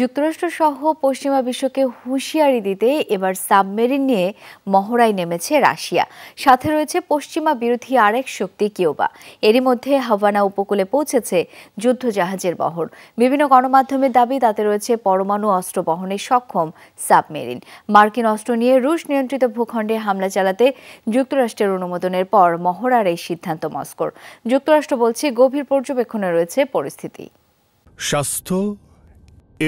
যুক্তরাষ্ট্র সহ পশ্চিমা বিশ্বকে হুঁশিয়ারি দিতে এবার সাবমেরিন নিয়ে মহড়ায় নেমেছে রাশিয়া সাথে রয়েছে পশ্চিমা বিরোধী আরেক শক্তি কিউবা এরই মধ্যে হাভানা উপকূলে পৌঁছেছে যুদ্ধজাহাজের বহর বিভিন্ন গণমাধ্যমের দাবি তাতে রয়েছে পরমাণু অস্ত্র বহনে সক্ষম সাবমেরিন মার্কিন অস্ত্র নিয়ে রুশ নিয়ন্ত্রিত ভূখণ্ডে হামলা চালাতে যুক্তরাষ্ট্রের অনুমোদনের পর মহড়ার এই সিদ্ধান্ত মস্কোর যুক্তরাষ্ট্র বলছে গভীর পর্যবেক্ষণে রয়েছে পরিস্থিতি স্বাস্থ্য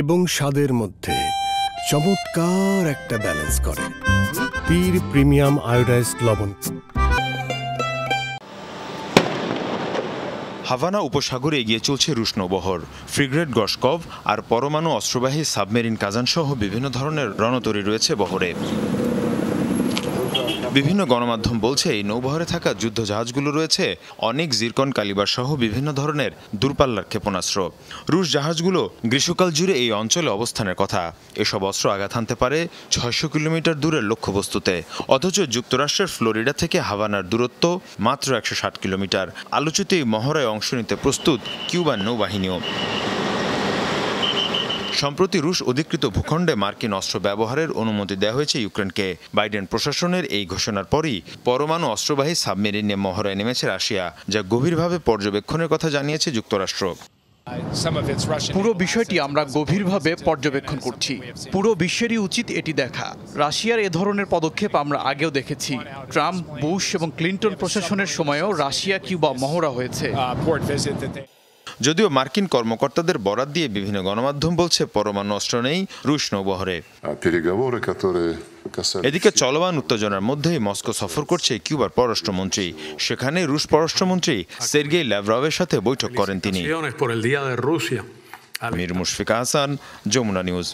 এবং স্বাদের মধ্যে চমৎকার একটা ব্যালেন্স করে পীর প্রিমিয়াম আয়োডাইজ লবণ হাভানা উপসাগরে এগিয়ে চলছে রুশ নৌবহর ফ্রিগ্রেড গসকভ আর পরমাণু অস্ত্রবাহী সাবমেরিন কাজানসহ বিভিন্ন ধরনের রণতরী রয়েছে বহরে বিভিন্ন গণমাধ্যম বলছে এই নৌবহরে থাকা যুদ্ধ জাহাজগুলো রয়েছে অনেক জিরকন কালিবার সহ বিভিন্ন ধরনের দূরপাল্লার ক্ষেপণাস্ত্র রুশ জাহাজগুলো গ্রীষ্মকাল জুড়ে এই অঞ্চলে অবস্থানের কথা এসব অস্ত্র আঘাত হানতে পারে ছয়শো কিলোমিটার দূরের লক্ষ্যবস্তুতে অথচ যুক্তরাষ্ট্রের ফ্লোরিডা থেকে হাভানার দূরত্ব মাত্র একশো কিলোমিটার আলোচিত এই মহড়ায় অংশ নিতে প্রস্তুত কিউবার নৌবাহিনীও সম্প্রতি রুশ অধিকৃত ভূখণ্ডে মার্কিন অস্ত্র ব্যবহারের অনুমতি দেওয়া হয়েছে ইউক্রেনকে বাইডেন প্রশাসনের এই ঘোষণার পরই পরমাণু অস্ত্রবাহী সাবমেরিন নিয়ে মহড়ায় নেমেছে রাশিয়া যা গভীরভাবে পর্যবেক্ষণের কথা জানিয়েছে যুক্তরাষ্ট্র পুরো বিষয়টি আমরা গভীরভাবে পর্যবেক্ষণ করছি পুরো বিশ্বেরই উচিত এটি দেখা রাশিয়ার এ ধরনের পদক্ষেপ আমরা আগেও দেখেছি ট্রাম্প বুশ এবং ক্লিন্টন প্রশাসনের সময়ও রাশিয়া কিউবা মহড়া হয়েছে যদিও মার্কিন কর্মকর্তাদের বরাত দিয়ে বিভিন্ন গণমাধ্যম বলছে পরমাণু অস্ত্র নেই রুশ নৌবহরে এদিকে চলমান উত্তেজনার মধ্যেই মস্কো সফর করছে কিউবার পররাষ্ট্রমন্ত্রী সেখানে রুশ পররাষ্ট্রমন্ত্রী সের্গেই ল্যাভরভের সাথে বৈঠক করেন তিনি মির মুশফিকা হাসান যমুনা নিউজ